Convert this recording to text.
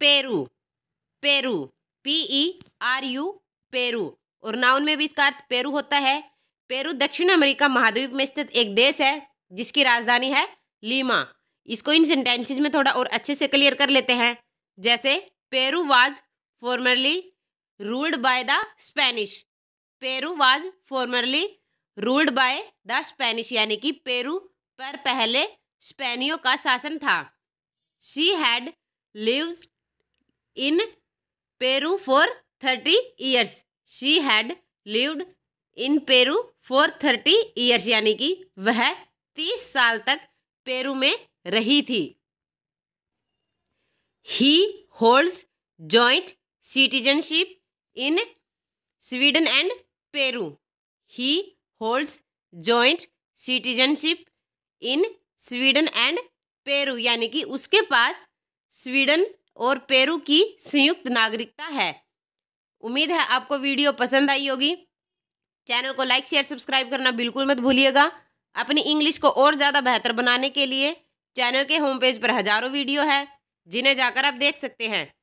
Peru Peru P E R U Peru और noun में भी इसका अर्थ पेरू होता है पेरू दक्षिण अमेरिका महाद्वीप में स्थित एक देश है जिसकी राजधानी है लीमा इसको इन सेंटेंसेज में थोड़ा और अच्छे से क्लियर कर लेते हैं जैसे Peru was formerly ruled by the Spanish Peru was formerly ruled by the Spanish यानी कि पेरू पर पहले स्पेनियों का शासन था she had lives in Peru for thirty years she had lived in Peru for thirty years यानी कि वह तीस साल तक पेरू में रही थी he holds joint citizenship in Sweden and Peru he holds joint citizenship in Sweden and Peru यानी कि उसके पास स्वीडन और पेरू की संयुक्त नागरिकता है उम्मीद है आपको वीडियो पसंद आई होगी चैनल को लाइक शेयर सब्सक्राइब करना बिल्कुल मत भूलिएगा अपनी इंग्लिश को और ज़्यादा बेहतर बनाने के लिए चैनल के होम पेज पर हज़ारों वीडियो है जिन्हें जाकर आप देख सकते हैं